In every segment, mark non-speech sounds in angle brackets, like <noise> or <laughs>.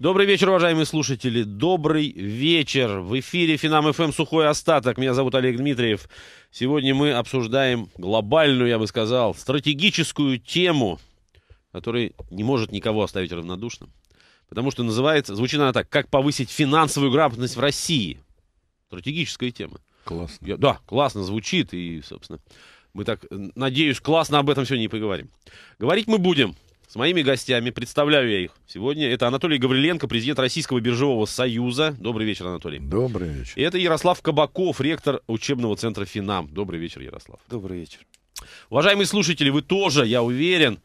Добрый вечер, уважаемые слушатели. Добрый вечер. В эфире Финам ФМ Сухой Остаток. Меня зовут Олег Дмитриев. Сегодня мы обсуждаем глобальную, я бы сказал, стратегическую тему, которая не может никого оставить равнодушным. Потому что называется, звучит она так, как повысить финансовую грамотность в России. Стратегическая тема. Классно. Я, да, классно звучит и, собственно, мы так, э, надеюсь, классно об этом сегодня и поговорим. Говорить мы будем с моими гостями представляю я их сегодня. Это Анатолий Гавриленко, президент Российского биржевого союза. Добрый вечер, Анатолий. Добрый вечер. И это Ярослав Кабаков, ректор учебного центра «Финам». Добрый вечер, Ярослав. Добрый вечер. Уважаемые слушатели, вы тоже, я уверен,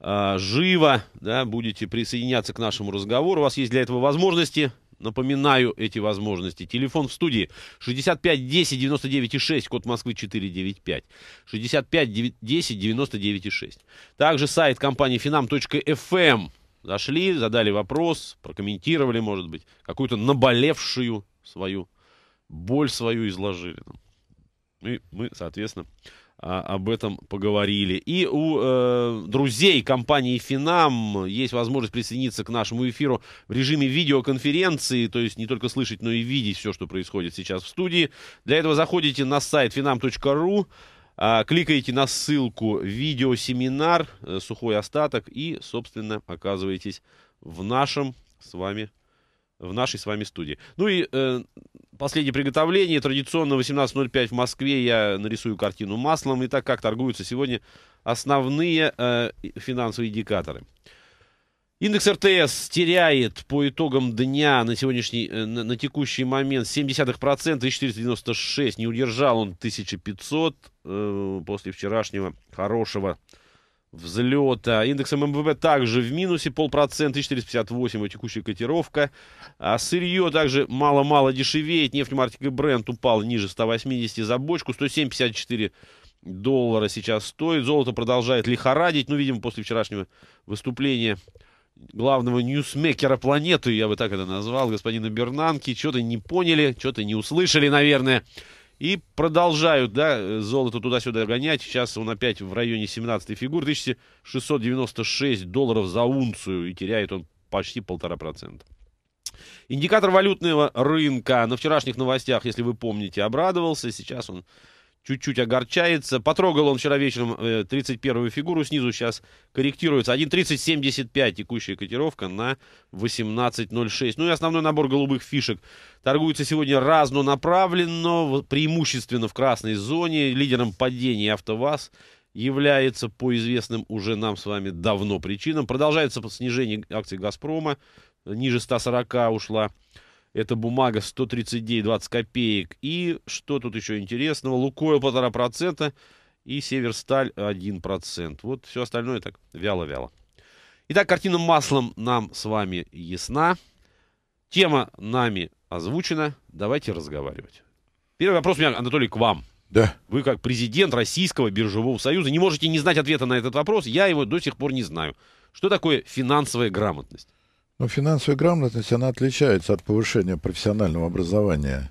а, живо да, будете присоединяться к нашему разговору. У вас есть для этого возможности. Напоминаю эти возможности. Телефон в студии 65 10 99 6, код Москвы 495. 65 10 99 6. Также сайт компании finam.fm. Эм. Зашли, задали вопрос, прокомментировали, может быть, какую-то наболевшую свою боль свою изложили. Ну и мы, соответственно, а, об этом поговорили. И у э, друзей компании Финам есть возможность присоединиться к нашему эфиру в режиме видеоконференции, то есть не только слышать, но и видеть все, что происходит сейчас в студии. Для этого заходите на сайт finam.ru, э, а, кликаете на ссылку «Видеосеминар», э, «Сухой остаток» и, собственно, оказываетесь в нашем с вами в нашей с вами студии. Ну и э, Последнее приготовление. Традиционно 18.05 в Москве. Я нарисую картину маслом. и так как торгуются сегодня основные э, финансовые индикаторы. Индекс РТС теряет по итогам дня на сегодняшний, э, на, на текущий момент 0,7%, 1496. Не удержал он 1500 э, после вчерашнего хорошего взлета. Индекс ММВБ также в минусе, полпроцента, 458 текущая котировка. А сырье также мало-мало дешевеет. Нефть марки Brent упал ниже 180 за бочку, 107,54 доллара сейчас стоит. Золото продолжает лихорадить, ну, видимо, после вчерашнего выступления главного ньюсмекера планеты, я бы так это назвал, господина Бернанки. Что-то не поняли, что-то не услышали, наверное. И продолжают, да, э, золото туда-сюда гонять. Сейчас он опять в районе 17 фигур. 1696 долларов за унцию. И теряет он почти полтора процента. Индикатор валютного рынка на вчерашних новостях, если вы помните, обрадовался. Сейчас он чуть-чуть огорчается. Потрогал он вчера вечером 31-ю э, фигуру снизу, сейчас корректируется. 1.3075 текущая котировка на 18.06. Ну и основной набор голубых фишек. Торгуется сегодня разнонаправленно, преимущественно в красной зоне. Лидером падения АвтоВАЗ является по известным уже нам с вами давно причинам. Продолжается снижение акций «Газпрома». Э, ниже 140 ушла это бумага 139,20 копеек. И что тут еще интересного? Лукойл процента и Северсталь 1%. Вот все остальное так вяло-вяло. Итак, картина маслом нам с вами ясна. Тема нами озвучена. Давайте разговаривать. Первый вопрос у меня, Анатолий, к вам. Да. Вы как президент Российского биржевого союза не можете не знать ответа на этот вопрос. Я его до сих пор не знаю. Что такое финансовая грамотность? Ну, финансовая грамотность, она отличается от повышения профессионального образования.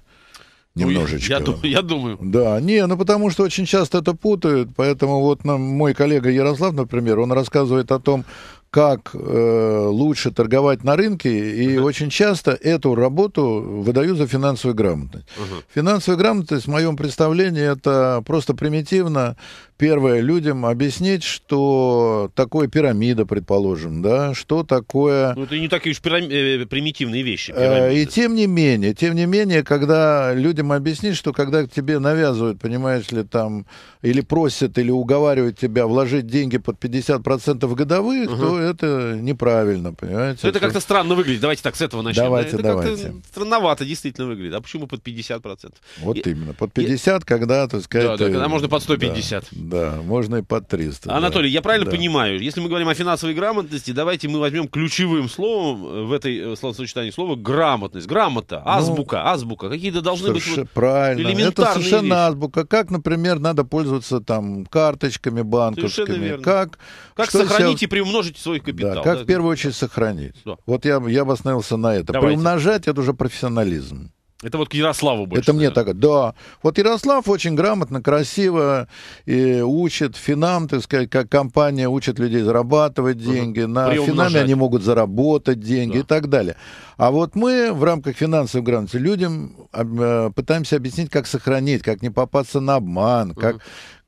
Немножечко. Ну, я, я думаю. Да, не, ну потому что очень часто это путают, поэтому вот нам, мой коллега Ярослав, например, он рассказывает о том, как э, лучше торговать на рынке, и uh-huh. очень часто эту работу выдаю за финансовую грамотность. Uh-huh. Финансовая грамотность, в моем представлении, это просто примитивно первое, людям объяснить, что такое пирамида, предположим, да, что такое... Ну, это не такие уж пирам... Э, э, примитивные вещи. Э, Пирамиды. И тем не менее, тем не менее, когда людям объяснить, что когда тебе навязывают, понимаешь ли, там, или просят, или уговаривают тебя вложить деньги под 50% годовых, угу. то это неправильно, понимаете? Но ну, это как-то странно выглядит. Давайте так, с этого начнем. Давайте, это давайте. странновато действительно выглядит. А почему под 50%? Вот и... именно, под 50, и... когда, то есть, Да, да, когда можно под 150. Да. Да, можно и по 300. Анатолий, да. я правильно да. понимаю, если мы говорим о финансовой грамотности, давайте мы возьмем ключевым словом э, в этой э, словосочетании слово грамотность, грамота, ну, азбука, ну, азбука. Какие-то должны быть вот правильно. элементарные Это совершенно вещи. азбука. Как, например, надо пользоваться там карточками банковскими. Как, как сохранить себя... и приумножить свой капитал. Да, как да? в первую очередь сохранить. Да. Вот я, я бы остановился на это. Давайте. Приумножать – это уже профессионализм. Это вот к Ярославу больше. Это мне так, да. Вот Ярослав очень грамотно, красиво и учит финам, так сказать, как компания учит людей зарабатывать деньги. Угу. На финаме они могут заработать деньги да. и так далее. А вот мы в рамках финансовой грамотности людям э, пытаемся объяснить, как сохранить, как не попасться на обман, угу. как,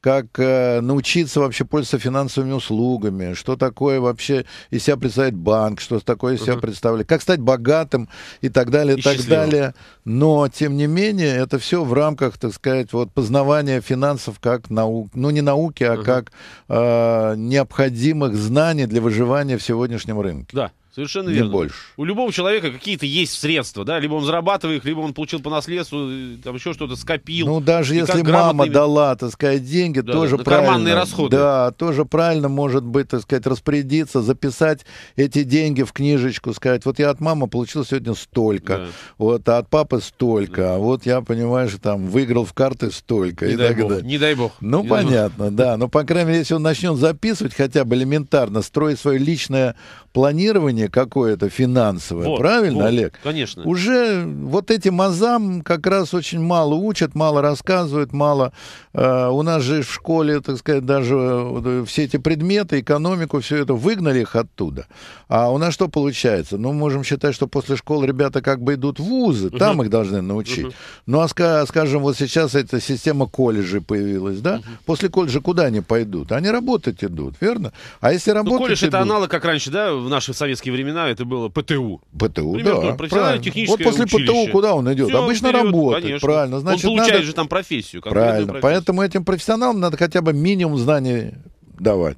как э, научиться вообще пользоваться финансовыми услугами, что такое вообще из себя представляет банк, что такое из себя uh-huh. представляет, как стать богатым и так далее, и так счастливым. далее. Но, тем не менее, это все в рамках, так сказать, вот познавания финансов как наук, ну не науки, а uh-huh. как э, необходимых знаний для выживания в сегодняшнем рынке. Да. Совершенно не верно. больше. У любого человека какие-то есть средства, да, либо он зарабатывает их, либо он получил по наследству, э, там еще что-то скопил. Ну, даже И если мама дала, так сказать, деньги, да, тоже да, правильно. Карманные расходы. Да, тоже правильно, может быть, так сказать, распорядиться, записать эти деньги в книжечку, сказать, вот я от мамы получил сегодня столько, да. вот, а от папы столько, да. а вот я, понимаешь, там, выиграл в карты столько. Не и дай так бог, далее. не дай бог. Ну, не понятно, бог. да, но, ну, по крайней мере, если он начнет записывать хотя бы элементарно, строить свое личное планирование, давление какое-то финансовое, вот, правильно, вот, Олег? Конечно. Уже вот эти мазам как раз очень мало учат, мало рассказывают, мало. Э, у нас же в школе, так сказать, даже э, э, все эти предметы, экономику, все это выгнали их оттуда. А у нас что получается? Ну, можем считать, что после школы ребята как бы идут в вузы, угу. там их должны научить. Угу. Ну, а скажем, вот сейчас эта система колледжей появилась, да? Угу. После колледжа куда они пойдут? Они работать идут, верно? А если ну, работать ну, колледж идут... это аналог, как раньше, да, в наши советские времена это было ПТУ. ПТУ, Пример, да. Вот после училище. ПТУ куда он идет? Все, Обычно вперед, работает, конечно. правильно. Значит, он получает надо... же там профессию. Правильно, профессию. поэтому этим профессионалам надо хотя бы минимум знаний давать.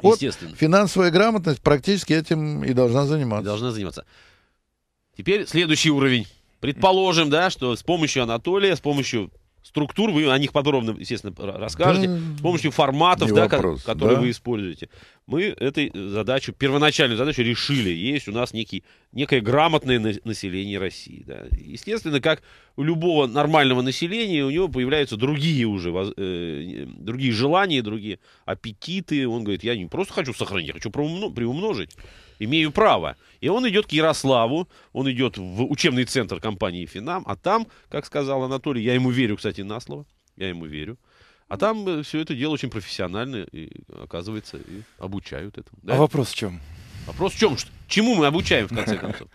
Вот финансовая грамотность практически этим и должна заниматься. И должна заниматься. Теперь следующий уровень. Предположим, да, что с помощью Анатолия, с помощью структур, вы о них подробно, естественно, расскажете, да, с помощью форматов, да, вопрос, которые да. вы используете мы этой задачу, первоначальную задачу решили. Есть у нас некий, некое грамотное население России. Да. Естественно, как у любого нормального населения, у него появляются другие уже, э, э, другие желания, другие аппетиты. Он говорит, я не просто хочу сохранить, я хочу приумножить. Имею право. И он идет к Ярославу, он идет в учебный центр компании «Финам», а там, как сказал Анатолий, я ему верю, кстати, на слово, я ему верю, а там э, все это дело очень профессионально, и, оказывается, и обучают этому. А да? А вопрос в чем? Вопрос в чем? Чему мы обучаем, в конце концов?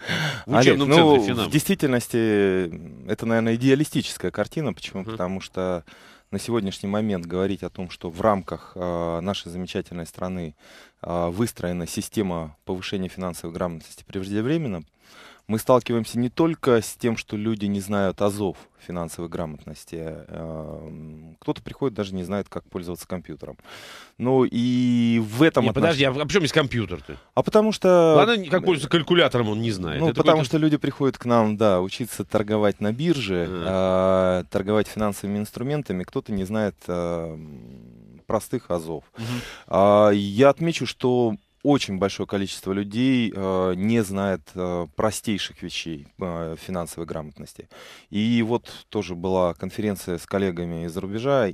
В учебном Олег, ну, центре В действительности, это, наверное, идеалистическая картина. Почему? Uh-huh. Потому что на сегодняшний момент говорить о том, что в рамках э, нашей замечательной страны э, выстроена система повышения финансовой грамотности преждевременно, мы сталкиваемся не только с тем, что люди не знают азов финансовой грамотности. Эм, кто-то приходит, даже не знает, как пользоваться компьютером. Ну и в этом... Не, отнош... подожди, а, а почему есть компьютер-то? А потому что... Ладно, как пользоваться калькулятором он не знает. Ну, Это потому что люди приходят к нам, да, учиться торговать на бирже, а. Э, торговать финансовыми инструментами. Кто-то не знает э, простых азов. Угу. А, я отмечу, что очень большое количество людей э, не знает э, простейших вещей э, финансовой грамотности. И вот тоже была конференция с коллегами из-за рубежа,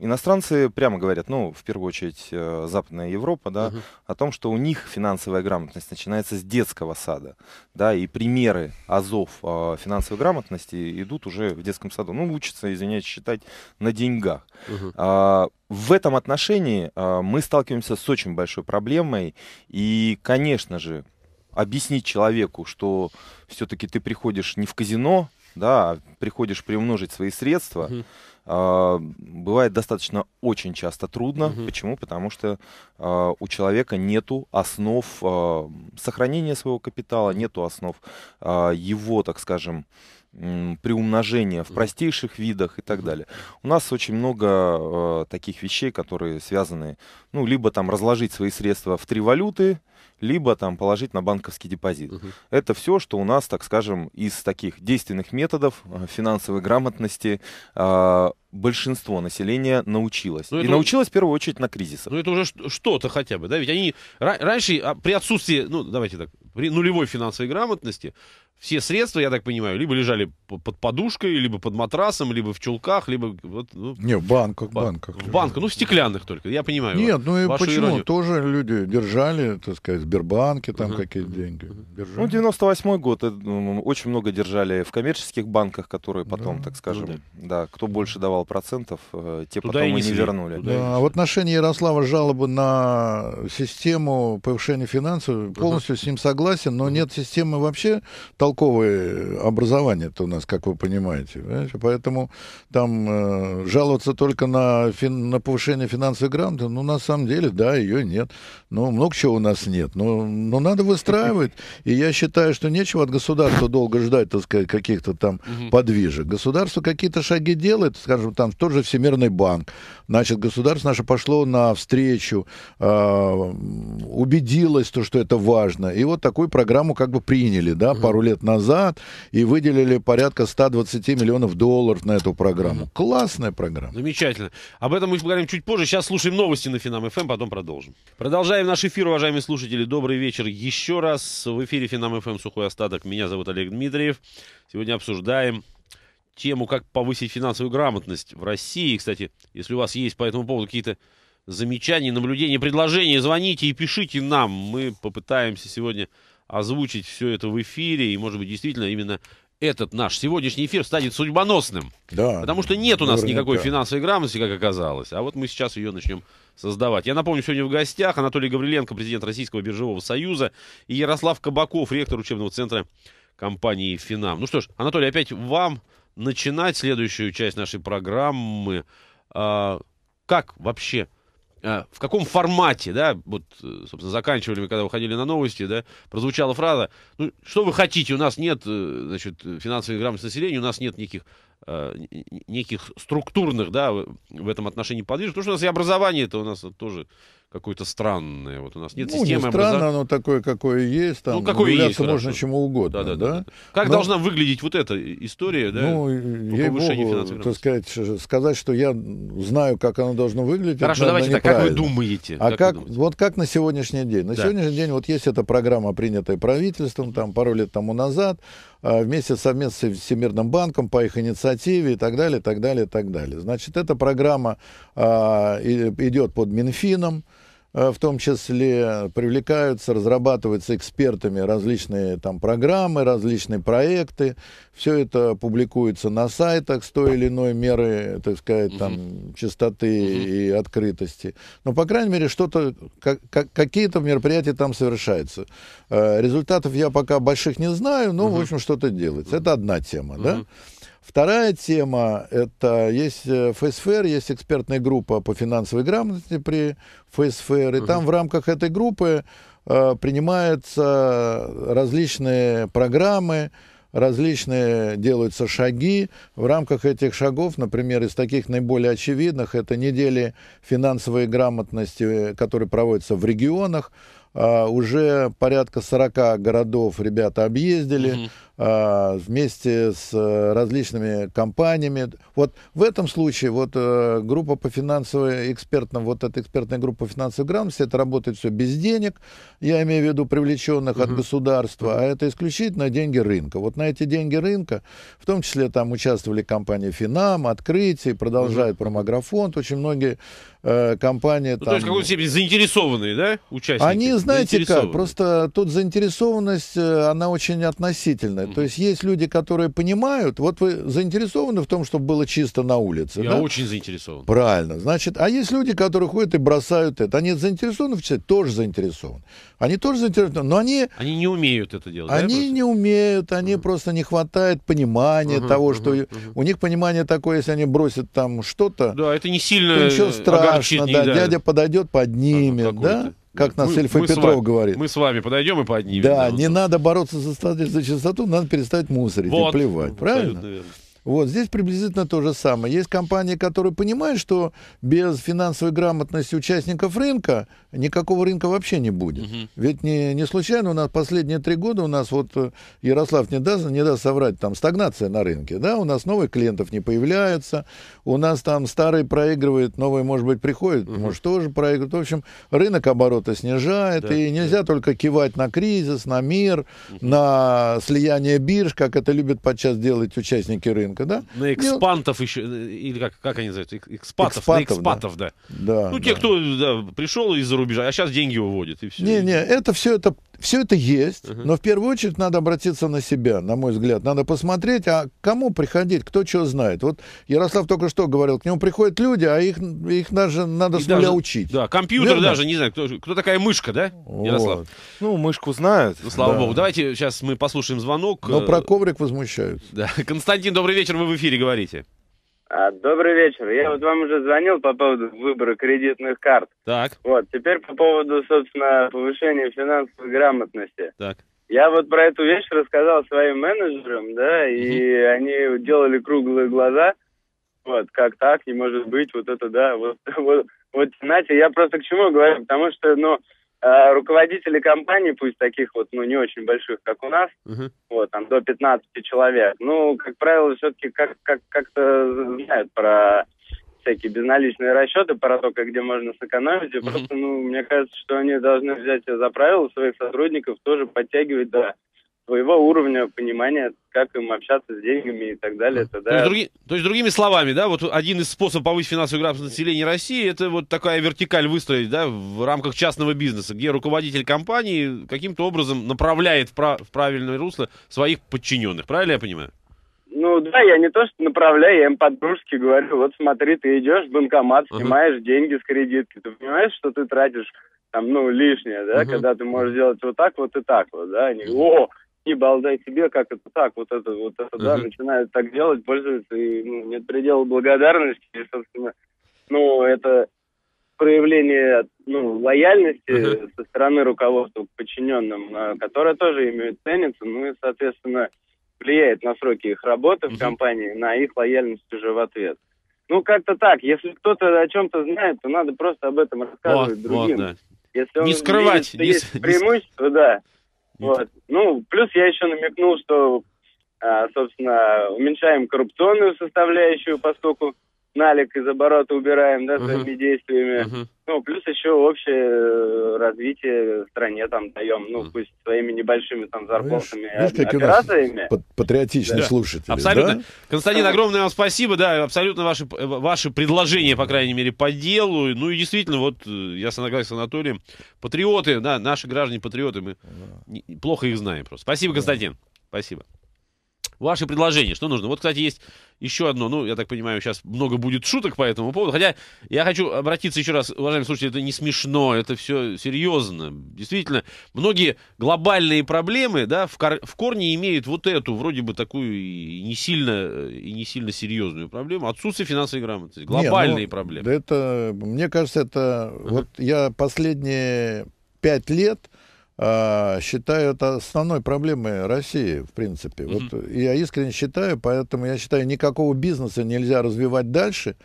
Иностранцы прямо говорят, ну, в первую очередь, э, Западная Европа, да, uh-huh. о том, что у них финансовая грамотность начинается с детского сада, да, и примеры азов а, финансовой грамотности идут уже в детском саду. Ну, учатся, извиняюсь, считать на деньгах. Uh-huh. А, в этом отношении а, мы сталкиваемся с очень большой проблемой, и, конечно же, объяснить человеку, что все-таки ты приходишь не в казино, да, а приходишь приумножить свои средства, uh-huh а, бывает достаточно очень часто трудно. Угу. Почему? Потому что а, у человека нету основ а, сохранения своего капитала, нету основ его, так скажем, приумножения в простейших видах и так далее. У нас очень много э, таких вещей, которые связаны, ну, либо там разложить свои средства в три валюты, либо там положить на банковский депозит. Угу. Это все, что у нас, так скажем, из таких действенных методов э, финансовой грамотности а, большинство населения научилось. Ну, и научилось в первую очередь на кризисах. Ну это уже что-то хотя бы, да? Ведь они раньше а, при отсутствии, ну давайте так, при нулевой финансовой грамотности все средства, я так понимаю, либо лежали под подушкой, либо под матрасом, либо в чулках, либо... Вот, ну, не, в банках, в банках. В банках, ну в стеклянных только, я понимаю. Нет, ну и почему? Иронию. Тоже люди держали, так сказать, в Сбербанке там uh-huh. какие-то деньги. Держали. Ну, 98 год, э, очень много держали в коммерческих банках, которые потом, да. так скажем, да. да, кто больше давал давал процентов, э, те Туда потом и не, не вернули. да, а в отношении Ярослава жалобы на систему повышения финансов полностью uh-huh. с ним согласен, но uh-huh. нет системы вообще толковой э, образования-то у нас, как вы понимаете. Понимаете? Поэтому там э, жаловаться только на, фин, на повышение финансовой грамоты, ну, на самом деле, да, ее нет. Ну, много чего у нас нет. Но, ну, но ну, надо выстраивать. И я считаю, что нечего от государства долго ждать, так сказать, каких-то там uh-huh. подвижек. Государство какие-то шаги делает, скажем, скажем, там тот же Всемирный банк. Значит, государство наше пошло навстречу, э, убедилось, то, что это важно. И вот такую программу как бы приняли, да, mm пару лет назад, и выделили порядка 120 миллионов долларов на эту программу. mm Классная программа. Замечательно. Об этом мы поговорим чуть позже. Сейчас слушаем новости на Финам ФМ, потом продолжим. Продолжаем наш эфир, уважаемые слушатели. Добрый вечер еще раз. В эфире Финам ФМ «Сухой остаток». Меня зовут Олег Дмитриев. Сегодня обсуждаем тему, как повысить финансовую грамотность в России. Кстати, если у вас есть по этому поводу какие-то замечания, наблюдения, предложения, звоните и пишите нам. Мы попытаемся сегодня озвучить все это в эфире, и, может быть, действительно именно этот наш сегодняшний эфир станет судьбоносным. Да. Потому что нет у нас наверняка. никакой финансовой грамотности, как оказалось. А вот мы сейчас ее начнем создавать. Я напомню, сегодня в гостях Анатолий Гавриленко, президент Российского биржевого союза, и Ярослав Кабаков, ректор учебного центра компании «Финам». Ну что ж, Анатолий, опять вам начинать следующую часть нашей программы. Э, как вообще? Э, в каком формате, да, вот, собственно, заканчивали мы, когда выходили на новости, да, прозвучала фраза, ну, что вы хотите, у нас нет, э, значит, финансовой грамотности населения, у нас нет никаких Э, неких структурных, да, в этом отношении подвижек. Потому что у нас и образование это у нас тоже какое-то странное. Вот у нас нет ну, системы не странно, образов... оно такое, какое есть. Там, ну, какое есть, можно чему угодно. Да, да, да? Да, Как Но... должна выглядеть вот эта история, да? Ну, ей богу, так сказать, сказать, что я знаю, как оно должно выглядеть. Хорошо, это, давайте так, как вы думаете? А как, как думаете? вот как на сегодняшний день? На да. сегодняшний день вот есть эта программа, принятая правительством, там пару лет тому назад, Э, вместе совместно с Всемирным банком по их инициативе и так далее, так далее, так далее. Значит, эта программа э, идет под Минфином. Э, в том числе привлекаются, разрабатываются экспертами различные там программы, различные проекты. Все это публикуется на сайтах с той или иной меры, так сказать, там чистоты и открытости. Но по крайней мере что-то, какие-то мероприятия там совершаются. Э, результатов я пока больших не знаю, но в общем что-то делается. Это одна тема, да. Вторая тема – это есть э, ФСФР, есть экспертная группа по финансовой грамотности при ФСФР, и угу. там в рамках этой группы э, принимаются различные программы, различные делаются шаги. В рамках этих шагов, например, из таких наиболее очевидных, это недели финансовой грамотности, которые проводятся в регионах. А, уже порядка 40 городов ребята объездили. Угу. Э, вместе с э, различными компаниями. Вот в этом случае вот э, группа по финансовой экспертам, вот эта экспертная группа по финансовой грамотности, это работает все без денег, я имею в виду привлеченных от государства, а это исключительно деньги рынка. Вот на эти деньги рынка, в том числе там участвовали компании Финам, Открытие, продолжает угу. очень многие компании ну, там... То есть, в какой-то заинтересованные, да, участники? Они, знаете как, просто тут заинтересованность, она очень относительная. Mm-hmm. То есть есть люди, которые понимают. Вот вы заинтересованы в том, чтобы было чисто на улице. Я да? очень заинтересован. Правильно. Значит, а есть люди, которые ходят и бросают это. Они заинтересованы в чистоте, тоже заинтересованы. Они тоже заинтересованы, но они... Они не умеют это делать. Они да, не умеют, они mm-hmm. просто не хватает понимания mm-hmm, того, что mm-hmm. у них понимание такое, если они бросят там что-то. Да, это не сильно. ничего э, страшного, да, да, дядя подойдет, поднимет, да как нас мы, Эльфа Петров вами, говорит. Мы с вами подойдем и поднимем. Да, да не вот. надо бороться за, за чистоту, надо перестать мусорить вот. и плевать. Ну, правильно? Абсолютно верно. Вот здесь приблизительно то же самое. Есть компании, которые понимают, что без финансовой грамотности участников рынка никакого рынка вообще не будет. Угу. Ведь не, не случайно у нас последние три года у нас вот э, Ярослав не даст, не даст соврать, там стагнация на рынке, да, у нас новых клиентов не появляется, у нас там старый проигрывает, новый может быть, приходит, угу. может, тоже проигрывает. В общем, рынок оборота снижает, да, и нельзя да. только кивать на кризис, на мир, угу. на слияние бирж, как это любят подчас делать участники рынка Лукашенко, да? На экспантов Дел... еще, или как, как они называются? Экспатов, экспатов на экспатов, да. да. да ну, те, да. кто да, пришел из-за рубежа, а сейчас деньги уводит, и все. Не-не, это все это все это есть, угу. но в первую очередь надо обратиться на себя, на мой взгляд. Надо посмотреть, а кому приходить, кто что знает. Вот Ярослав только что говорил, к нему приходят люди, а их, их даже надо И с нуля даже, учить. Да, компьютер Верно? даже, не знаю, кто, кто такая мышка, да, Ярослав? Вот. Ну, мышку знают. Ну, слава да. богу. Давайте сейчас мы послушаем звонок. Но про э, коврик возмущаются. Да. <laughs> Константин, добрый вечер, вы в эфире говорите. А, добрый вечер. Я вот вам уже звонил по поводу выбора кредитных карт. Так. Вот, теперь по поводу, собственно, повышения финансовой грамотности. Так. Я вот про эту вещь рассказал своим менеджерам, да, угу. и они делали круглые глаза. Вот, как так, не может быть, вот это да, вот, <laughs> вот, вот, знаете, я просто к чему говорю, потому что, ну, Э, руководители компаний, пусть таких вот, ну, не очень больших, как у нас, uh-huh. вот, там, до 15 человек, ну, как правило, все-таки как, как, как-то знают про всякие безналичные расчеты, про то, как где можно сэкономить, и uh-huh. просто, ну, мне кажется, что они должны взять за правило своих сотрудников тоже подтягивать, да, своего уровня понимания, как им общаться с деньгами и так далее. Тогда... То, есть, други... то есть, другими словами, да, вот один из способов повысить финансовую грамотность населения России, это вот такая вертикаль выстроить, да, в рамках частного бизнеса, где руководитель компании каким-то образом направляет в, прав... в правильное русло своих подчиненных. Правильно я понимаю? Ну да, я не то что направляю, я им подружки говорю, вот смотри, ты идешь в банкомат, снимаешь uh-huh. деньги с кредитки, ты понимаешь, что ты тратишь там, ну, лишнее, да, uh-huh. когда ты можешь сделать вот так вот и так вот, да, они, о, не балдай себе, как это так, вот это, вот это, uh-huh. да, начинают так делать, пользуются, и ну, нет предела благодарности, и, собственно, ну, это проявление, ну, лояльности uh-huh. со стороны руководства к подчиненным, а, которое тоже имеет ценится, ну, и, соответственно, влияет на сроки их работы uh-huh. в компании, на их лояльность уже в ответ. Ну, как-то так. Если кто-то о чем-то знает, то надо просто об этом рассказывать вот, другим. Вот, да. Если не скрывать. Видит, не, есть не... преимущество, да. Вот. Ну, плюс я еще намекнул, что, а, собственно, уменьшаем коррупционную составляющую, поскольку налик из оборота убираем, да, своими uh-huh. действиями. Uh-huh. Ну, плюс еще общее э, развитие стране там даем, ну, uh-huh. пусть своими небольшими там зарплатами, Видишь, а, как операциями. патриотичный да. слушатель. Абсолютно. Да? Константин, огромное вам спасибо, да, абсолютно ваши, э, ваши предложения, по крайней мере, по делу. Ну, и действительно, вот э, я согласен с Анатолием, патриоты, да, наши граждане патриоты, мы плохо их знаем просто. Спасибо, Константин. Спасибо. Ваши предложения, что нужно? Вот, кстати, есть еще одно, ну, я так понимаю, сейчас много будет шуток по этому поводу, хотя я хочу обратиться еще раз, уважаемые слушатели, это не смешно, это все серьезно. Действительно, многие глобальные проблемы, да, в, кор в корне имеют вот эту, вроде бы, такую и не сильно, э, и не сильно серьезную проблему, отсутствие финансовой грамотности, глобальные не, ну, проблемы. Это, мне кажется, это, uh -huh. вот я последние пять лет э, считаю это основной проблемой России, в принципе. Mm-hmm. я искренне считаю, поэтому я считаю, никакого бизнеса нельзя развивать дальше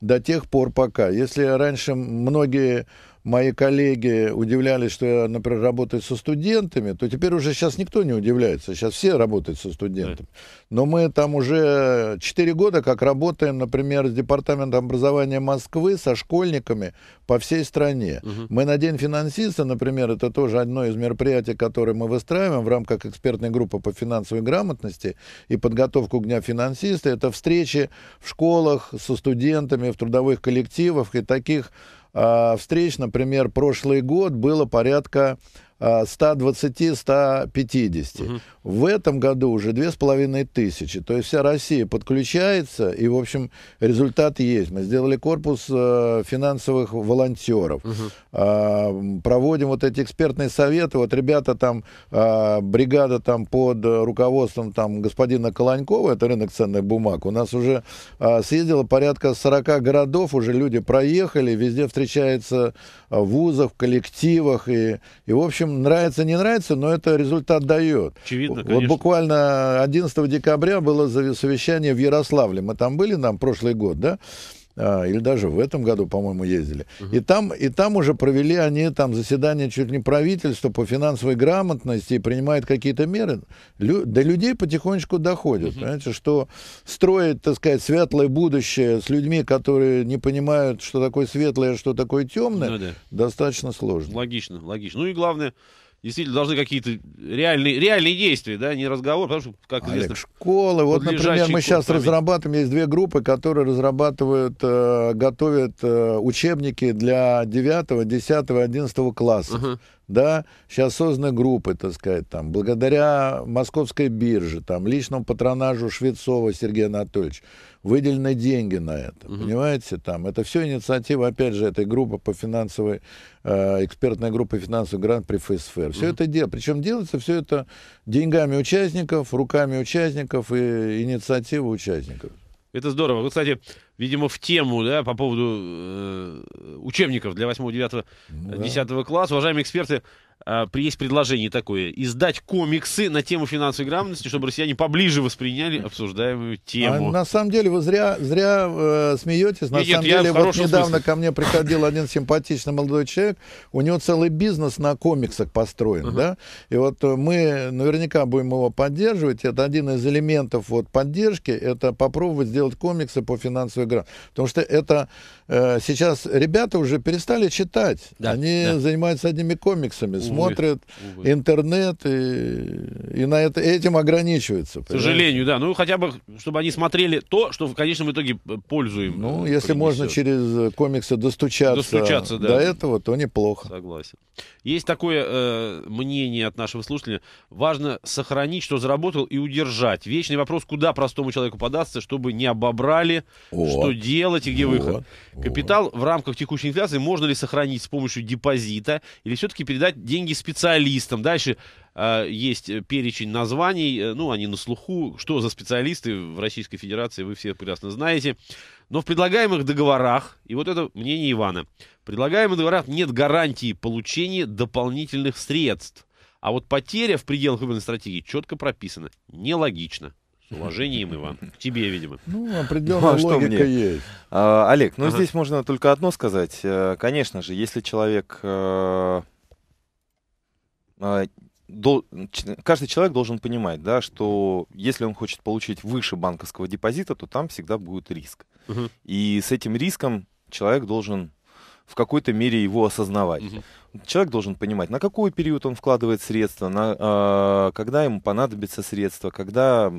до тех пор, пока. Если раньше многие мои коллеги удивлялись, что я, например, работаю со студентами, то теперь уже сейчас никто не удивляется. Сейчас все работают со студентами. Но мы там уже 4 года как работаем, например, с Департаментом образования Москвы, со школьниками по всей стране. Угу. Мы на День финансиста, например, это тоже одно из мероприятий, которые мы выстраиваем в рамках экспертной группы по финансовой грамотности и подготовку к Дня финансиста. Это встречи в школах со студентами, в трудовых коллективах и таких а, встреч, например, прошлый год было порядка 120-150. В этом году уже 2500. То есть вся Россия подключается, и, в общем, результат есть. Мы сделали корпус э, финансовых волонтеров. А, проводим вот эти экспертные советы. Вот ребята там, а, бригада там под руководством там господина Колонькова, это рынок ценных бумаг, у нас уже а, съездило порядка 40 городов, уже люди проехали, везде встречаются в вузах, в коллективах. И, и в общем, нравится, не нравится, но это результат дает. Очевидно, конечно. Вот буквально 11 декабря было совещание в Ярославле. Мы там были, нам прошлый год, да? А, или даже в этом году, по-моему, ездили. Угу. И, там, и там уже провели они там заседание чуть ли не правительства по финансовой грамотности и принимают какие-то меры. Лю, до людей потихонечку доходит. Угу. Понимаете, что строить, так сказать, светлое будущее с людьми, которые не понимают, что такое светлое, а что такое темное, ну, да. достаточно сложно. Логично, логично. Ну и главное, действительно должны какие-то реальные, реальные действия, да, не разговор, потому что, как Олег, известно... школы, вот, например, мы сейчас курсами. разрабатываем, есть две группы, которые разрабатывают, э, готовят э, учебники для 9, 10, 11 класса. Uh-huh. Да, сейчас созданы группы, так сказать, там, благодаря московской бирже, там, личному патронажу Швецова Сергея Анатольевича выделены деньги на это, угу. понимаете, там, это все инициатива, опять же, этой группы по финансовой, э, экспертной группы финансовых грант при ФСФР, все угу. это дело, причем делается все это деньгами участников, руками участников и инициативы участников. Это здорово. Вы, кстати, видимо, в тему, да, по поводу э, учебников для 8, 9, 10 класса. Уважаемые эксперты, а, есть предложение такое, издать комиксы на тему финансовой грамотности, чтобы россияне поближе восприняли обсуждаемую тему. А, на самом деле, вы зря, зря э, смеетесь. На нет, самом нет, деле, вот недавно смысле. ко мне <laughs> приходил один симпатичный молодой человек, у него целый бизнес на комиксах построен, uh-huh. да, и вот э, мы наверняка будем его поддерживать, это один из элементов вот поддержки, это попробовать сделать комиксы по финансовой грамотности, потому что это Э, сейчас ребята уже перестали читать. Да, Они да. занимаются одними комиксами, увы, смотрят увы. интернет и, и на это, этим ограничиваются. К сожалению, да. Ну, хотя бы, чтобы они смотрели то, что в конечном итоге пользу Ну, э, если принесет. можно через комиксы достучаться, достучаться да. до этого, то неплохо. Согласен. Есть такое э, мнение от нашего слушателя. Важно сохранить, что заработал, и удержать. Вечный вопрос, куда простому человеку податься, чтобы не обобрали, вот. что делать и где вот. выход. Капитал в рамках текущей инфляции можно ли сохранить с помощью депозита или все-таки передать деньги специалистам? Дальше а, э, есть перечень названий, э, ну, они на слуху. Что за специалисты в Российской Федерации, вы все прекрасно знаете. Но в предлагаемых договорах, и вот это мнение Ивана, в предлагаемых договорах нет гарантии получения дополнительных средств. А вот потеря в пределах выбранной стратегии четко прописана. Нелогично уважением, Иван. К тебе, видимо. Ну, определенная ну, <laughs> а логика есть. А, Олег, ну ага. здесь можно только одно сказать. Э, конечно же, если человек... Э, э, каждый человек должен понимать, да, что если он хочет получить выше банковского депозита, то там всегда будет риск. Угу. И с этим риском человек должен в какой-то мере его осознавать. Угу. Человек должен понимать, на какой период он вкладывает средства, на, э, когда ему понадобится средства, когда,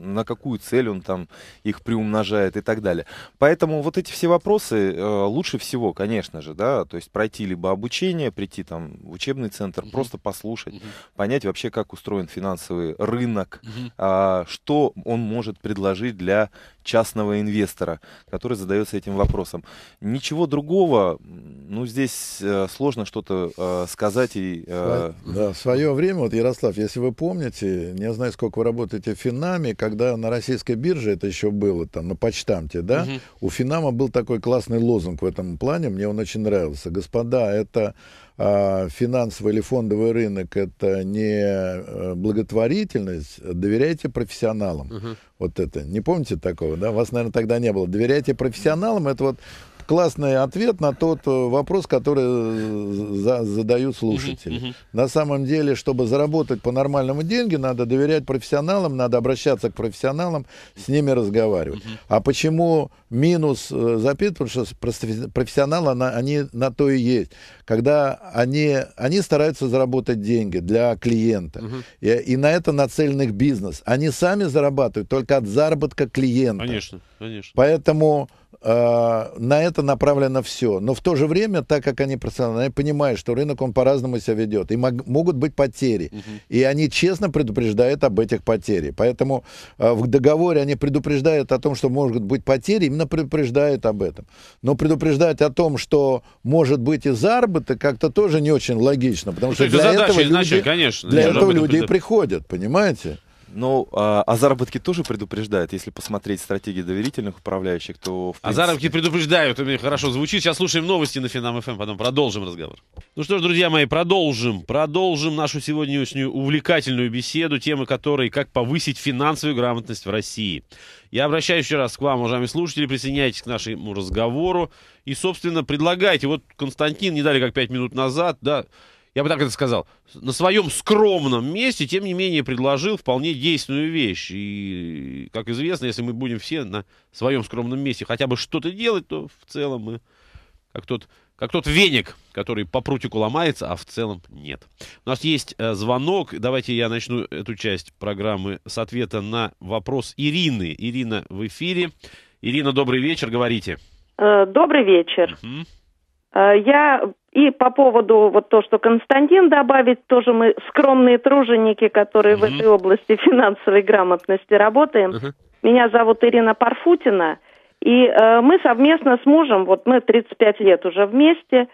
на какую цель он там их приумножает и так далее. Поэтому вот эти все вопросы э, лучше всего, конечно же, да, то есть пройти либо обучение, прийти там в учебный центр, угу. просто послушать, угу. понять вообще, как устроен финансовый рынок, угу. э, что он может предложить для частного инвестора, который задается этим вопросом. Ничего другого, ну, здесь э, сложно что-то э, сказать и... Э... Да, в свое время, вот, Ярослав, если вы помните, не знаю, сколько вы работаете в Финаме, когда на российской бирже это еще было, там, на почтамте, да, угу. у Финама был такой классный лозунг в этом плане, мне он очень нравился. Господа, это э, финансовый или фондовый рынок, это не э, благотворительность, доверяйте профессионалам. Угу. Вот это, не помните такого, да? Вас, наверное, тогда не было. Доверяйте профессионалам, это вот классный ответ на тот э, вопрос, который э, за, задают слушатели. Uh -huh, uh -huh. На самом деле, чтобы заработать по нормальному деньги, надо доверять профессионалам, надо обращаться к профессионалам, с ними разговаривать. Uh -huh. А почему минус э, запит? Потому что профессионалы, на, они на то и есть. Когда они, они стараются заработать деньги для клиента. Uh -huh. и, и на это нацелены их бизнес. Они сами зарабатывают только от заработка клиента. Конечно, конечно. Поэтому а, на это направлено все. Но в то же время, так как они профессионалы, они понимают, что рынок он по-разному себя ведет. И могут быть потери. Угу. И они честно предупреждают об этих потерях. Поэтому э, в договоре они предупреждают о том, что могут быть потери, именно предупреждают об этом. Но предупреждать о том, что может быть и заработок, как-то тоже не очень логично. Потому ну, что, для этого, иначе, для этого люди приходят, понимаете? Ну, а, о а заработке тоже предупреждают. Если посмотреть стратегии доверительных управляющих, то... В а принципе... О заработке предупреждают, это хорошо звучит. Сейчас слушаем новости на Финам ФМ, эм, потом продолжим разговор. Ну что ж, друзья мои, продолжим. Продолжим нашу сегодняшнюю увлекательную беседу, темы которой «Как повысить финансовую грамотность в России». Я обращаюсь еще раз к вам, уважаемые слушатели, присоединяйтесь к нашему разговору и, собственно, предлагайте. Вот Константин не дали как пять минут назад, да, я бы так это сказал, на своем скромном месте, тем не менее, предложил вполне действенную вещь. И, как известно, если мы будем все на своем скромном месте хотя бы что-то делать, то в целом мы, как тот, как тот веник, который по прутику ломается, а в целом нет. У нас есть э, звонок. Давайте я начну эту часть программы с ответа на вопрос Ирины. Ирина в эфире. Ирина, добрый вечер, говорите. Э, добрый вечер. Угу. Э, я и по поводу вот то, что Константин добавит, тоже мы скромные труженики, которые угу. в этой области <laughs> финансовой грамотности работаем. Угу. Меня зовут Ирина Парфутина, и э, мы совместно с мужем, вот мы 35 лет уже вместе,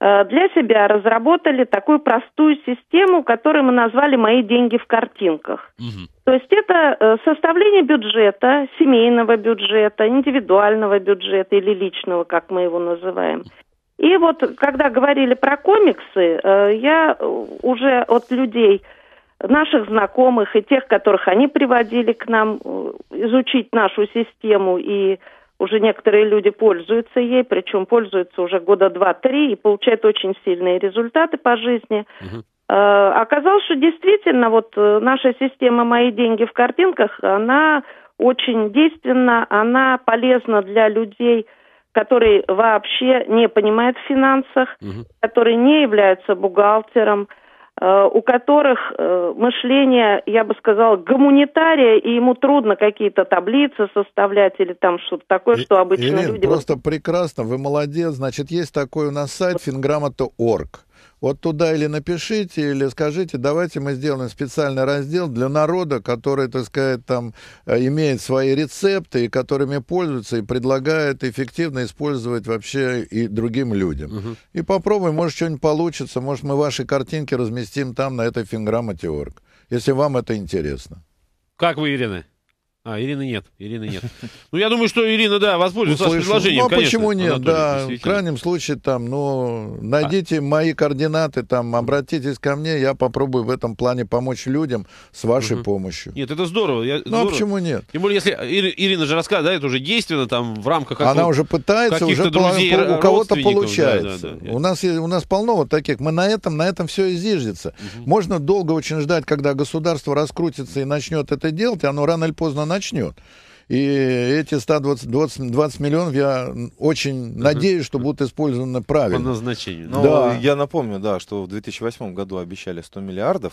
э, для себя разработали такую простую систему, которую мы назвали «Мои деньги в картинках». Угу. То есть это э, составление бюджета, семейного бюджета, индивидуального бюджета или личного, как мы его называем – и вот, когда говорили про комиксы, э, я уже от людей, наших знакомых и тех, которых они приводили к нам э, изучить нашу систему, и уже некоторые люди пользуются ей, причем пользуются уже года два-три и получают очень сильные результаты по жизни. Э, оказалось, что действительно вот наша система «Мои деньги в картинках», она очень действенна, она полезна для людей – который вообще не понимает в финансах, угу. который не является бухгалтером, э, у которых э, мышление, я бы сказала, гуманитария, и ему трудно какие-то таблицы составлять или там что-то такое, что обычно Елена, люди... просто прекрасно, вы молодец. Значит, есть такой у нас сайт финграмма.орг вот туда или напишите, или скажите, давайте мы сделаем специальный раздел для народа, который, так сказать, там э, имеет свои рецепты, и которыми пользуется, и предлагает эффективно использовать вообще и другим людям. Угу. И попробуй, может, что-нибудь получится, может, мы ваши картинки разместим там, на этой финграммате.орг, если вам это интересно. Как вы, Ирина? А, Ирины нет, Ирины нет. Ну, я думаю, что Ирина, да, воспользуется вашим предложением, Ну, а почему нет, да, в крайнем случае, там, ну, найдите а. мои координаты, там, обратитесь ко мне, я попробую в этом плане помочь людям с вашей угу. помощью. Нет, это здорово. Я, ну, а здорово. а почему нет? Тем более, если Ирина же рассказывает, да, это уже действенно, там, в рамках... Она уже пытается, уже друзей, у кого-то получается. Да, да, да. У, нас, у нас полно вот таких, мы на этом, на этом все и Угу. Можно долго очень ждать, когда государство раскрутится и начнет это делать, и оно рано или поздно начнет, начнет. И эти 120 20, 20 миллионов, я очень угу. надеюсь, что будут использованы правильно. По назначению. да. Ну, я напомню, да, что в 2008 году обещали 100 миллиардов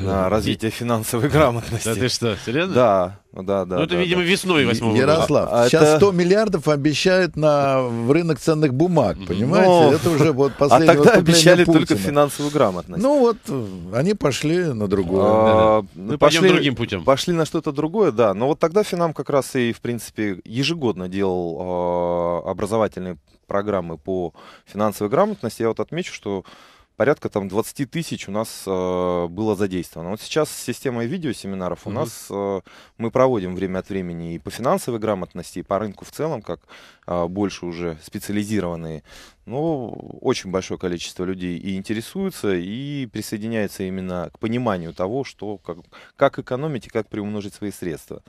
на развитие финансовой <laughs> грамотности. Да ты что, серьезно? Да, да, да. Ну, это, видимо, да. весной 8 года. Ярослав, а сейчас это... 100 миллиардов обещают на рынок ценных бумаг, понимаете? Ну, это уже вот <laughs> а последнее А тогда обещали только финансовую грамотность. Ну вот, они пошли на другое. А, ну, ну, Мы пошли, другим путем. Пошли на что-то другое, да. Но вот тогда Финам как раз и, в принципе, ежегодно делал образовательные программы по финансовой грамотности. Я вот отмечу, что порядка там 20 тысяч у нас э, было задействовано. Вот сейчас с системой видеосеминаров у угу. нас э, мы проводим время от времени и по финансовой грамотности, и по рынку в целом, как а, больше уже специализированные. Но очень большое количество людей и интересуется, и присоединяется именно к пониманию того, что, как, как экономить и как приумножить свои средства.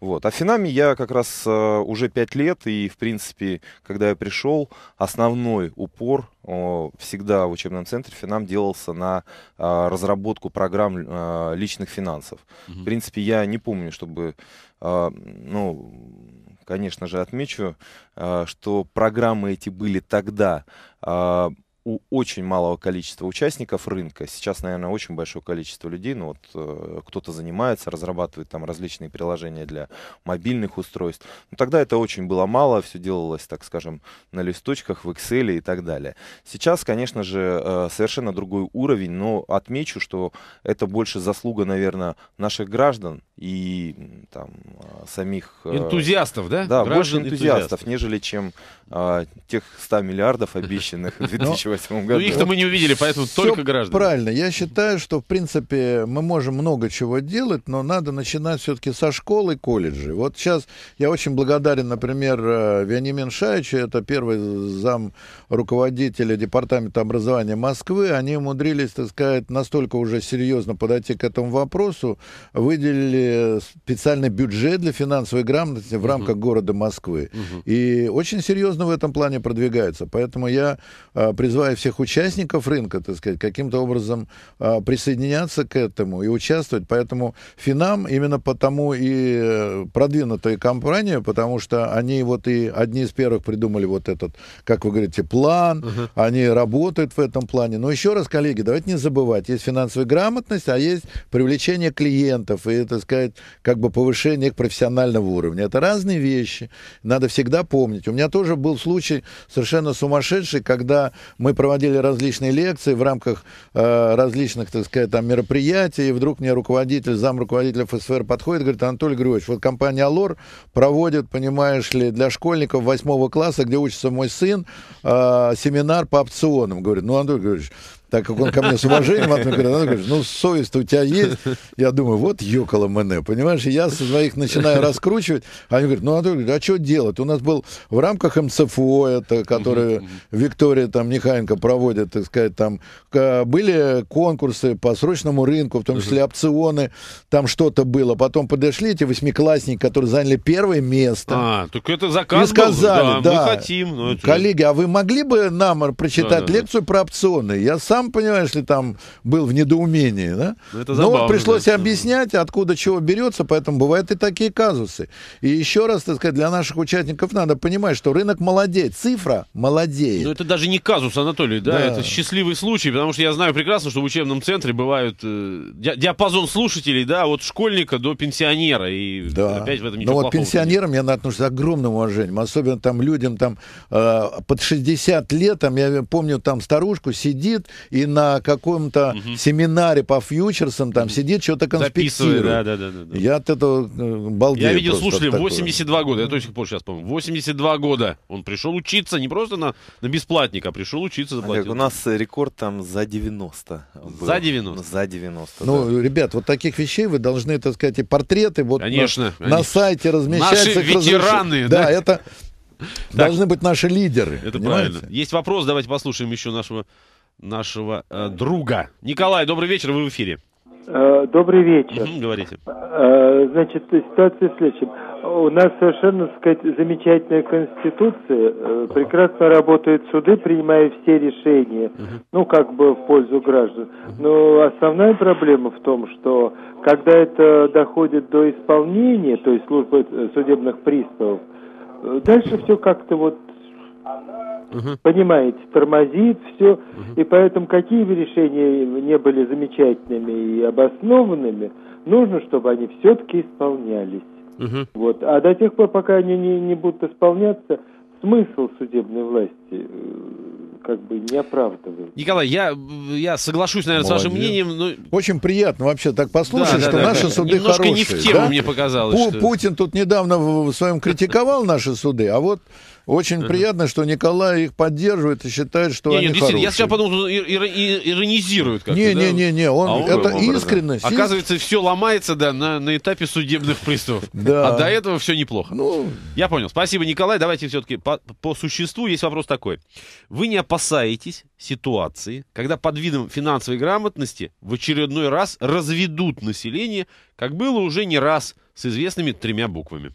Вот. А Финами я как раз а, уже 5 лет, и, в принципе, когда я пришел, основной упор всегда в учебном центре Финам делался на а, разработку программ личных финансов. В принципе, я не помню, чтобы ну, конечно же, отмечу, э, что программы эти были тогда а, у очень малого количества участников рынка. Сейчас, наверное, очень большое количество людей, ну вот э, кто-то занимается, разрабатывает там различные приложения для мобильных устройств. Но тогда это очень было мало, все делалось, так скажем, на листочках, в Excel и так далее. Сейчас, конечно же, э, совершенно другой уровень, но отмечу, что это больше заслуга, наверное, наших граждан и там э, самих... Э, энтузиастов, да? Да, граждан, больше энтузиастов, энтузиастов, нежели чем э, тех 100 миллиардов обещанных в 2008 2008 году. Ну, их-то мы не увидели, поэтому Все только граждане. Правильно. Я считаю, что, в принципе, мы можем много чего делать, но надо начинать все-таки со школы, и колледжей. Вот сейчас я очень благодарен, например, э, Вениамин Шаевичу, это первый зам руководителя департамента образования Москвы. Они умудрились, так сказать, настолько уже серьезно подойти к этому вопросу, выделили специальный бюджет для финансовой грамотности в рамках города Москвы. И очень серьезно в этом плане продвигается. Поэтому я э, призываю призывая всех участников рынка, так сказать, каким-то образом э, присоединяться к этому и участвовать. Поэтому Финам именно потому и э, продвинутая компания, потому что они вот и одни из первых придумали вот этот, как вы говорите, план, uh-huh. они работают в этом плане. Но еще раз, коллеги, давайте не забывать, есть финансовая грамотность, а есть привлечение клиентов и, так сказать, как бы повышение их профессионального уровня. Это разные вещи, надо всегда помнить. У меня тоже был случай совершенно сумасшедший, когда мы проводили различные лекции в рамках э, различных, так сказать, там, мероприятий, и вдруг мне руководитель, зам руководителя ФСФР подходит, говорит, Анатолий Григорьевич, вот компания «Алор» проводит, понимаешь ли, для школьников восьмого класса, где учится мой сын, э, семинар по опционам. Говорит, ну, Анатолий Григорьевич, так как он ко мне с уважением говорит: ну, совесть у тебя есть. Я думаю, вот ёкало мне. понимаешь? Я со своих начинаю раскручивать, они говорят, ну, Анатолий, а что делать? У нас был в рамках МЦФО, это, который Виктория там Нехайенко проводит, так сказать, там были конкурсы по срочному рынку, в том числе опционы, там что-то было. Потом подошли эти восьмиклассники, которые заняли первое место. А, только это заказ И сказали, был? Да, да, мы хотим. Ну, коллеги, а вы могли бы нам прочитать да, да, лекцию про опционы? Я сам сам, понимаешь ли, там был в недоумении, да? Ну, это забавно, Но пришлось да. объяснять, откуда чего берется, поэтому бывают и такие казусы. И еще раз, так сказать, для наших участников надо понимать, что рынок молодеет, цифра молодеет. Но ну, это даже не казус, Анатолий, да, да. это счастливый случай, потому что я знаю прекрасно, что в учебном центре бывают э, диапазон слушателей, да, от школьника до пенсионера, и да. опять в этом ничего Но вот пенсионерам нет. я надо отношусь с огромным уважением, особенно там людям там э, под 60 лет, там я помню, там старушку сидит, и на каком-то угу. семинаре по фьючерсам там сидит, что-то конспектирует. Да, да, да, да. Я от этого э, балдею. Я видел, слушали, 82 года, я точно сих сейчас помню, 82 года он пришел учиться, не просто на, на бесплатника, а пришел учиться, а заплатил. Олег, у нас э, рекорд там за 90. Был. За 90? За 90, Ну, да. ребят, вот таких вещей вы должны, так сказать, и портреты вот конечно, на, конечно. на сайте размещаются. Наши ветераны. Да, да, это... Так. Должны быть наши лидеры. Это понимаете? правильно. Есть вопрос, давайте послушаем еще нашего нашего э, э, друга. Николай, добрый вечер, вы в эфире. Э, добрый вечер. говорите. Э, значит, ситуация следующая. У нас совершенно, так сказать, замечательная конституция. Прекрасно работают суды, принимая все решения, ну, как бы в пользу граждан. Но основная проблема в том, что когда это доходит до исполнения, то есть службы судебных приставов, дальше все как-то вот угу. понимаете, тормозит все. Угу. И поэтому какие бы решения не были замечательными и обоснованными, нужно, чтобы они все-таки исполнялись. Угу. Вот. А до тех пор, пока они не, не будут исполняться, смысл судебной власти э, как бы не оправдывает. Николай, я, я соглашусь, наверное, Молодец. с вашим мнением. Но... Очень приятно вообще так послушать, да, что да, да, наши да. суды Немножко хорошие. Немножко не в тему, да? мне показалось. Пу- что... Путин тут недавно в своем критиковал наши суды, а вот очень uh-huh. приятно, что Николай их поддерживает и считает, что не, они нет, хорошие. Я сейчас подумал, и, и, и, иронизирует как-то. Не, не, не, не, он, а он это образом. искренность. Оказывается, все ломается, да, на, на этапе судебных приставов. <laughs> да. А до этого все неплохо. Ну... Я понял. Спасибо, Николай. Давайте все-таки по, по существу есть вопрос такой. Вы не опасаетесь ситуации, когда под видом финансовой грамотности в очередной раз разведут население, как было уже не раз с известными тремя буквами?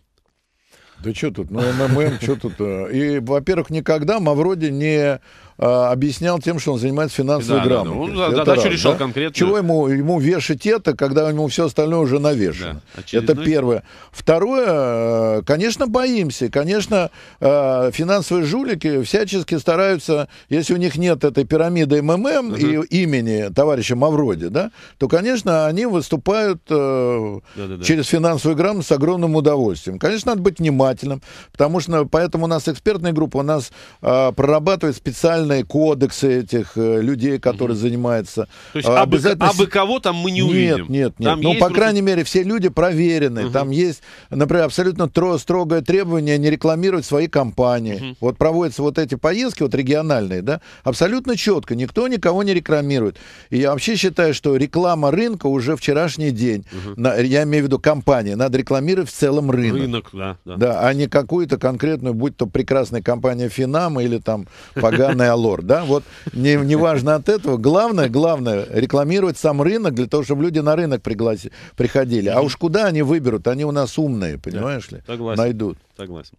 Да что тут, ну МММ, что тут? Э, и, во-первых, никогда Мавроди не Э, объяснял тем, что он занимается финансовой да, грамотностью. Да, да. Он задачу раз, решал да? конкретно. Чего ему, ему вешать это, когда ему все остальное уже навешено? Да. А это первое. Второе, э, конечно, боимся. Конечно, э, финансовые жулики всячески стараются, если у них нет этой пирамиды МММ угу. и имени товарища Мавроди, да, то, конечно, они выступают э, да, да, да. через финансовую грамотность с огромным удовольствием. Конечно, надо быть внимательным, потому что поэтому у нас экспертная группа, у нас прорабатывает специально криминальные кодексы этих э, людей, которые угу. занимаются. То есть э, обязательно... абы, абы кого там мы не увидим? Нет, нет, нет. Там ну, по просто... крайней мере, все люди проверены. Угу. Там есть, например, абсолютно строгое требование не рекламировать свои компании. Угу. Вот проводятся вот эти поездки, вот региональные, да, абсолютно четко. Никто никого не рекламирует. И я вообще считаю, что реклама рынка уже вчерашний день. Угу. На, я имею в виду компании. Надо рекламировать в целом рынок. Рынок, да. Да, да а не какую-то конкретную, будь то прекрасная компания Финама или там поганая Триколор, да, вот не, не важно от этого. Главное, главное рекламировать сам рынок для того, чтобы люди на рынок пригласи, приходили. А уж куда они выберут? Они у нас умные, понимаешь да, ли? Согласен. Найдут. Согласен.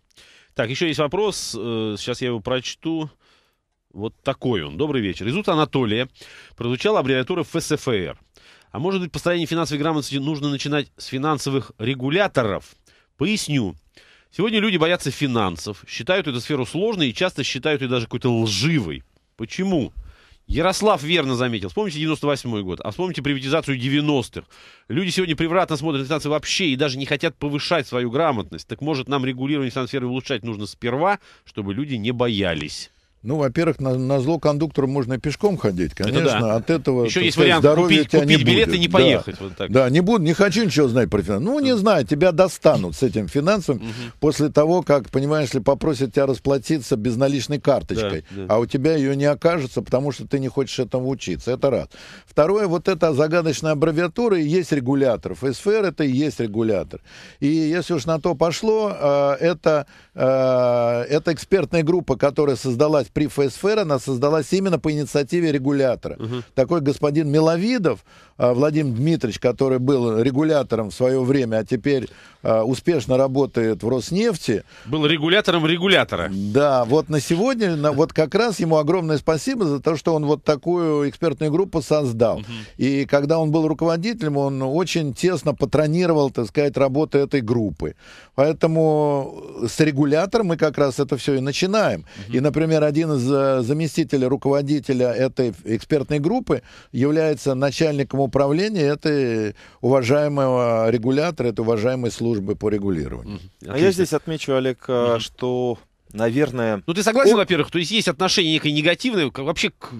Так, еще есть вопрос. Э, сейчас я его прочту. Вот такой он. Добрый вечер. Из Анатолия прозвучала аббревиатура ФСФР. А может быть, построение финансовой грамотности нужно начинать с финансовых регуляторов? Поясню. Сегодня люди боятся финансов, считают эту сферу сложной и часто считают ее даже какой-то лживой. Почему? Ярослав верно заметил. Вспомните 98 год, а вспомните приватизацию 90-х. Люди сегодня превратно смотрят на финансы вообще и даже не хотят повышать свою грамотность. Так может нам регулирование финансовой сферы улучшать нужно сперва, чтобы люди не боялись. Ну, во-первых, на, на зло кондуктору можно пешком ходить, конечно. Это да. От этого еще есть сказать, вариант купить, тебя купить не билет и не поехать. Да. Вот так. да, не буду, не хочу ничего знать про финансы. Ну, не знаю, тебя достанут с этим финансом после того, как, понимаешь ли, попросят тебя расплатиться безналичной карточкой, а у тебя ее не окажется, потому что ты не хочешь этому учиться. Это раз. Второе, вот эта загадочная аббревиатура и есть регулятор. ФСФР это и есть регулятор. И если уж на то пошло, э, это, э, это экспертная группа, которая создалась при ФСФР она создалась именно по инициативе регулятора. Угу. Такой господин Миловидов, а, Владимир Дмитриевич, который был регулятором в свое время, а теперь а, успешно работает в Роснефти. Был регулятором регулятора. Да, вот на сегодня, на, вот как раз ему огромное спасибо за то, что он вот такую экспертную группу создал. Угу. И когда он был руководителем, он очень тесно патронировал, так сказать, работу этой группы. Поэтому с регулятором мы как раз это все и начинаем. Угу. И, например, один один из э, заместителей руководителя этой экспертной группы является начальником управления этой уважаемого регулятора, этой уважаемой службы по регулированию. А Отлично. А я здесь отмечу, Олег, угу. что наверное... Ну, ты согласен, он... во-первых, то есть есть отношение некое негативное вообще к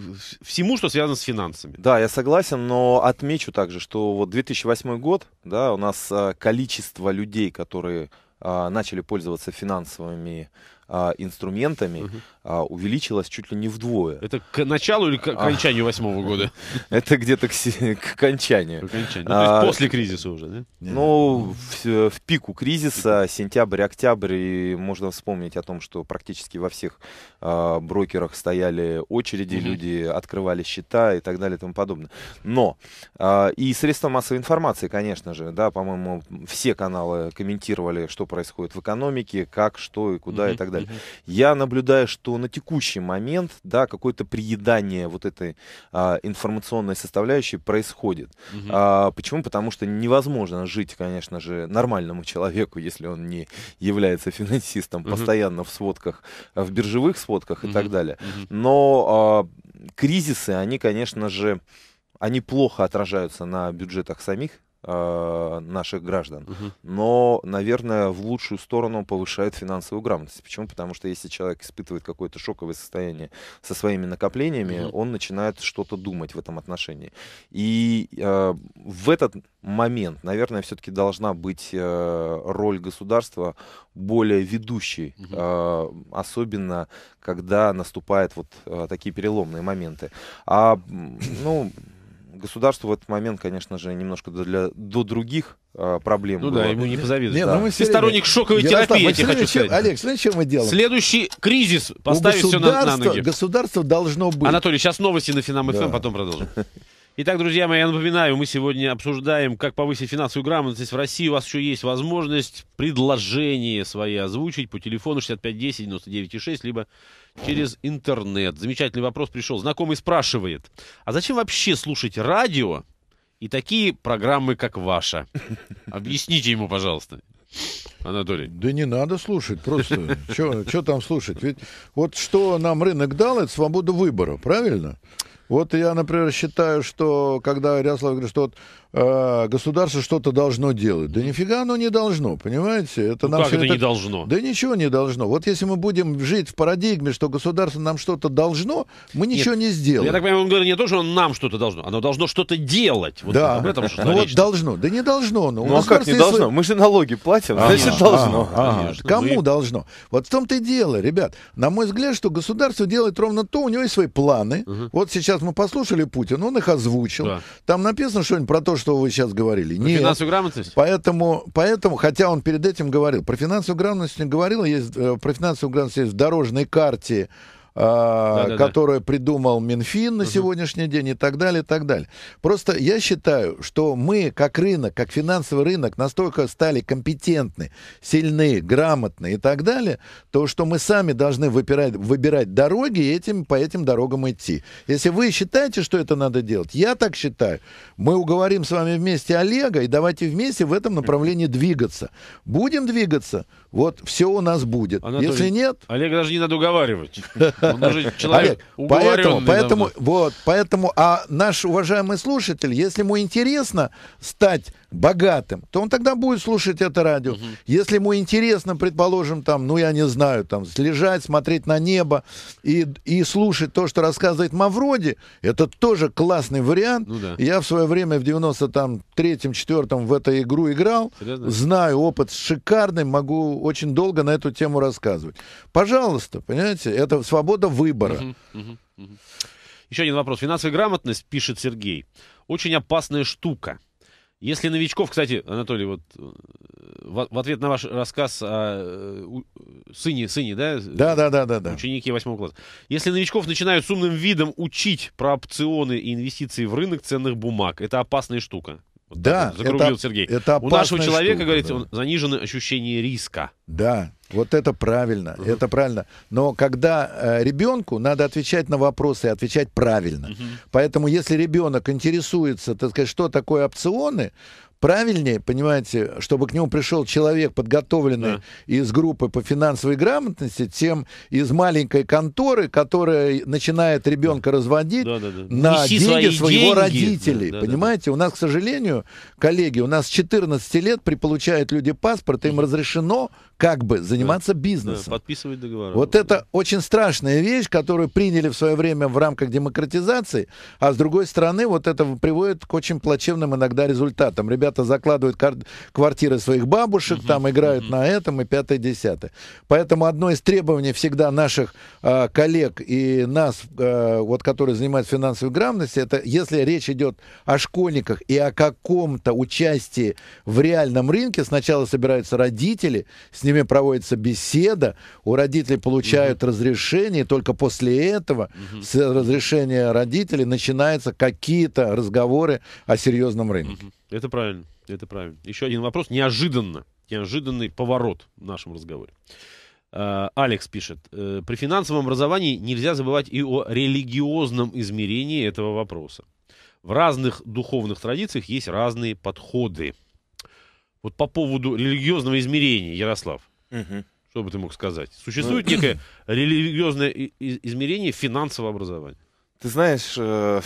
всему, что связано с финансами. Да, я согласен, но отмечу также, что вот 2008 год, да, у нас э, количество людей, которые а, начали пользоваться финансовыми а, инструментами угу. а, увеличилась чуть ли не вдвое. Это к началу или к а. окончанию восьмого года? <laughs> Это где-то к, к окончанию. К окончанию. Ну, а, то есть после кризиса уже, да? Ну, в, в пику кризиса, сентябрь, октябрь, и можно вспомнить о том, что практически во всех а, брокерах стояли очереди, угу. люди открывали счета и так далее и тому подобное. Но а, и средства массовой информации, конечно же, да, по-моему, все каналы комментировали, что происходит в экономике, как, что и куда угу. и так далее далее. Mm-hmm. Я наблюдаю, что на текущий момент, да, какое-то приедание вот этой а, информационной составляющей происходит. Mm-hmm. А, почему? Потому что невозможно жить, конечно же, нормальному человеку, если он не является финансистом, mm-hmm. постоянно в сводках, в биржевых сводках mm-hmm. и так далее. Mm-hmm. Но а, кризисы, они, конечно же, они плохо отражаются на бюджетах самих Э, наших граждан. Угу. Но, наверное, в лучшую сторону повышает финансовую грамотность. Почему? Потому что если человек испытывает какое-то шоковое состояние со своими накоплениями, угу. он начинает что-то думать в этом отношении. И э, в этот момент, наверное, все-таки должна быть э, роль государства более ведущей, угу. э, особенно когда наступают вот э, такие переломные моменты. А, ну государству в этот момент, конечно же, немножко для, до других э, проблем. Ну было. да, ему не позавидуешь. Нет, да. ну мы сторонник шоковой Ярослав, терапии, я тебе хочу чем, Олег, смотри, что мы делаем? Следующий кризис поставить все на, на ноги. Государство должно быть. Анатолий, сейчас новости на Финам-ФМ, эм, да. потом продолжим. <laughs> Итак, друзья мои, я напоминаю, мы сегодня обсуждаем, как повысить финансовую грамотность в России. У вас еще есть возможность предложение свои озвучить по телефону 6510 996, либо через интернет. Замечательный вопрос пришел. Знакомый спрашивает, а зачем вообще слушать радио и такие программы, как ваша? <laughs> Объясните ему, пожалуйста. Анатолий. Да не надо слушать, просто что там слушать? Ведь вот что нам рынок дал, это свобода выбора, правильно? Вот я, например, считаю, что когда Ряслав говорит, что вот, э, государство что-то должно делать, да нифига оно не должно, понимаете? Это ну нам как это так... не должно? Да ничего не должно. Вот если мы будем жить в парадигме, что государство нам что-то должно, мы ничего Нет, не сделаем. Я так понимаю, он говорит не то, что он нам что-то должно, оно должно что-то делать. Вот да. Об этом что ну вот должно. Да не должно. Оно. Ну а как не должно? Мы же налоги платим, а, значит должно. кому должно? Вот в том-то и дело, ребят. На мой взгляд, что государство делает ровно то, у него есть свои планы. Вот сейчас сейчас мы ну, послушали Путина, он их озвучил. Да. Там написано что-нибудь про то, что вы сейчас говорили? Про Нет. финансовую грамотность? Поэтому, поэтому, хотя он перед этим говорил, про финансовую грамотность не говорил, есть, э, про финансовую грамотность есть в дорожной карте а, да, которое да. придумал Минфин на угу. сегодняшний день и так далее, и так далее. Просто я считаю, что мы как рынок, как финансовый рынок настолько стали компетентны, сильны, грамотны и так далее, то что мы сами должны выбирать, выбирать дороги и этим, по этим дорогам идти. Если вы считаете, что это надо делать, я так считаю, мы уговорим с вами вместе Олега и давайте вместе в этом направлении двигаться. Будем двигаться, вот все у нас будет. Анатолий, Если нет... Олег даже не надо уговаривать. <laughs> Ну, человек поэтому, поэтому, вот, поэтому, а наш уважаемый слушатель, если ему интересно стать богатым, то он тогда будет слушать это радио. Угу. Если ему интересно, предположим, там, ну я не знаю, там, лежать, смотреть на небо и, и слушать то, что рассказывает Мавроди, это тоже классный вариант. Ну, да. Я в свое время в 93-4 в эту игру играл, Серьезно? знаю, опыт шикарный, могу очень долго на эту тему рассказывать. Пожалуйста, понимаете, это свобода выбора. Угу, угу, угу. Еще один вопрос. Финансовая грамотность, пишет Сергей, очень опасная штука. Если новичков, кстати, Анатолий, вот э, в ответ на ваш рассказ о э, сыне, сыне, да? Да, да, да, да, да. Ученики восьмого класса. Если новичков начинают с умным видом учить про опционы и инвестиции в рынок ценных бумаг, это опасная штука да, загрубил это, Сергей. Это У нашего человека, штука, говорит, да. он, занижено ощущение риска. Да, вот это правильно, Uh -huh. это правильно. Но когда э, ребенку надо отвечать на вопросы и отвечать правильно. Uh -huh. Поэтому если ребенок интересуется, так сказать, что такое опционы, правильнее, понимаете, чтобы к нему пришел человек, подготовленный да. из группы по финансовой грамотности, тем из маленькой конторы, которая начинает ребенка да. разводить да, да, да. на Неси деньги свои своего деньги. родителей. Да, понимаете, да, да. у нас, к сожалению, коллеги, у нас 14 лет приполучают люди паспорт, им разрешено как бы заниматься да. бизнесом. Да, подписывать договора. Вот да. это очень страшная вещь, которую приняли в свое время в рамках демократизации, а с другой стороны, вот это приводит к очень плачевным иногда результатам. Ребята закладывают квартиры своих бабушек, угу, там играют угу. на этом и пятое, десятое. Поэтому одно из требований всегда наших э, коллег и нас, э, вот которые занимаются финансовой грамотностью, это если речь идет о школьниках и о каком-то участии в реальном рынке, сначала собираются родители, с ними проводится беседа, у родителей получают угу. разрешение, и только после этого, угу. с разрешения родителей, начинаются какие-то разговоры о серьезном рынке. Угу. Это правильно, это правильно. Еще один вопрос, неожиданно, неожиданный поворот в нашем разговоре. А, Алекс пишет, э, при финансовом образовании нельзя забывать и о религиозном измерении этого вопроса. В разных духовных традициях есть разные подходы вот по поводу религиозного измерения, Ярослав, угу. что бы ты мог сказать? Существует ну, некое религиозное измерение финансового образования? Ты знаешь, э,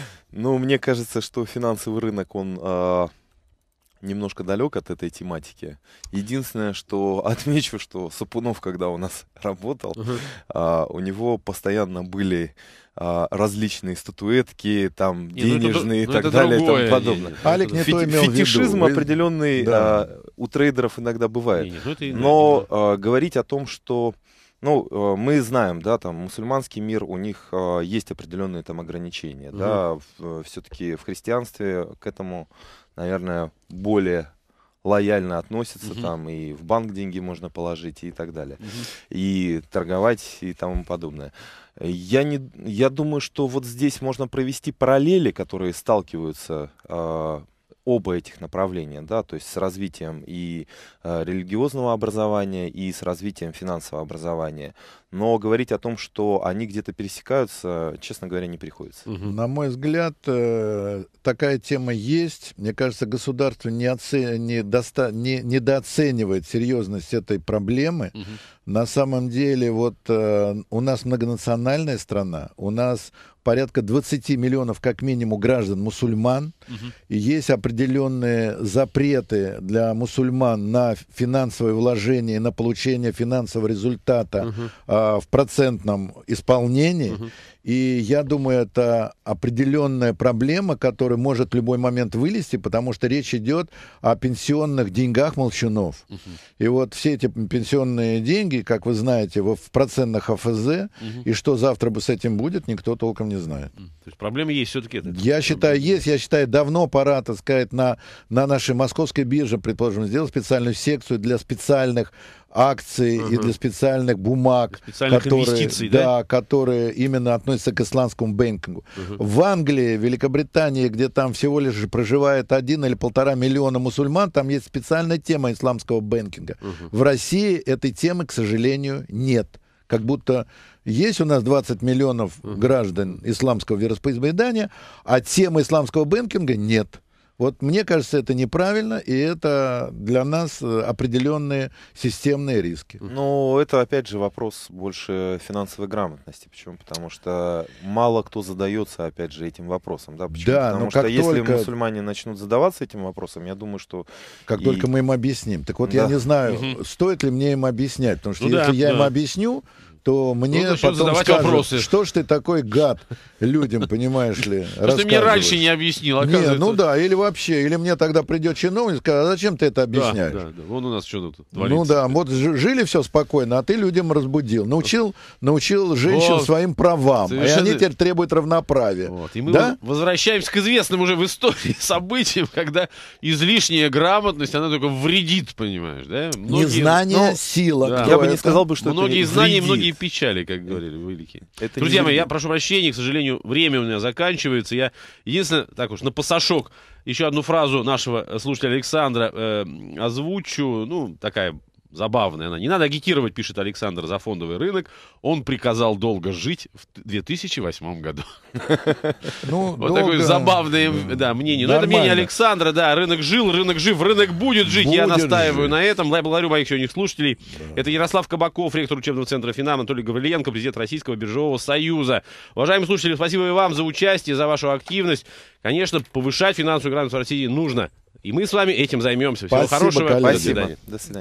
<laughs> ну, мне кажется, что финансовый рынок, он... Э, немножко далек от этой тематики. Единственное, что <laughs> отмечу, что Сапунов, когда у нас <laughs> работал, а, у него постоянно были а, различные статуэтки, там ну, денежные и ну, так далее и тому подобное. Алик не то фетишизм определенный а, у трейдеров иногда бывает. Ну, Но говорить о том, что ну, мы знаем, да, там мусульманский мир, у них есть определенные там ограничения, угу. да, все-таки в христианстве к этому наверное, более лояльно относятся угу. там и в банк деньги можно положить и так далее угу. и торговать и тому подобное я не я думаю что вот здесь можно провести параллели которые сталкиваются э, оба этих направления, да, то есть с развитием и э, религиозного образования, и с развитием финансового образования. Но говорить о том, что они где-то пересекаются, честно говоря, не приходится. Угу. На мой взгляд, э, такая тема есть. Мне кажется, государство не оце... не доста... не... недооценивает серьезность этой проблемы. Угу. На самом деле, вот э, у нас многонациональная страна, у нас порядка 20 миллионов как минимум граждан мусульман. Угу. И есть определенные запреты для мусульман на финансовое вложение, на получение финансового результата угу. а, в процентном исполнении. Угу. И я думаю, это определенная проблема, которая может в любой момент вылезти, потому что речь идет о пенсионных деньгах молчунов. Угу. И вот все эти пенсионные деньги, как вы знаете, в процентных АФЗ, угу. и что завтра бы с этим будет, никто толком не знает. То есть проблема есть все-таки? Это, я это считаю, есть. Я считаю, давно пора, так сказать, на, на нашей московской бирже, предположим, сделать специальную секцию для специальных акций угу. и для специальных бумаг, для специальных которые, да? Да, которые именно относятся к исландскому бэнкингу. Угу. В Англии, Великобритании, где там всего лишь проживает один или полтора миллиона мусульман, там есть специальная тема исламского бэнкинга. Угу. В России этой темы, к сожалению, нет. Как будто есть у нас 20 миллионов угу. граждан исламского вероисповедания, а темы исламского бэнкинга нет. Вот мне кажется, это неправильно, и это для нас э, определенные системные риски. Ну, это опять же вопрос больше финансовой грамотности. Почему? Потому что мало кто задается, опять же, этим вопросом. Да, Почему? да потому ну, что если только... мусульмане начнут задаваться этим вопросом, я думаю, что... Как и... только мы им объясним. Так вот, да. я не знаю, угу. стоит ли мне им объяснять, потому что ну, если да, я да. им объясню, то мне ну, потом скажут, вопросы. что ж ты такой гад людям, понимаешь ли, Что ты мне раньше не объяснил, Не, ну да, или вообще, или мне тогда придет чиновник и скажет, а зачем ты это объясняешь? Да, да, да. Вон у нас что тут ну творится. Ну да, вот жили все спокойно, а ты людям разбудил, научил, научил женщин вот. своим правам, Совершенно... и они теперь требуют равноправия. Вот. И мы да? возвращаемся к известным уже в истории <laughs> событиям, когда излишняя грамотность, она только вредит, понимаешь, да? Многие... Незнание ну, сила. Да. Я бы не сказал бы, что многие это знания, вредит. многие печали, как э, говорили великие. Это Друзья мои, я прошу прощения, к сожалению, время у меня заканчивается. Я единственное, так уж, на пасашок еще одну фразу нашего слушателя Александра э, озвучу. Ну, такая Забавная она. Не надо агитировать, пишет Александр, за фондовый рынок. Он приказал долго жить в 2008 году. Ну, <laughs> вот долго... такое забавное да, ну, мнение. Нормально. Но это мнение Александра, да. Рынок жил, рынок жив, рынок будет жить. Будет Я настаиваю жить. на этом. Я благодарю моих сегодняшних слушателей. Да. Это Ярослав Кабаков, ректор учебного центра «Финам», Анатолий Гавриленко, президент Российского биржевого союза. Уважаемые слушатели, спасибо и вам за участие, за вашу активность. Конечно, повышать финансовую грамотность в России нужно. И мы с вами этим займемся. Всего спасибо, хорошего. Коллега. До свидания. До свидания.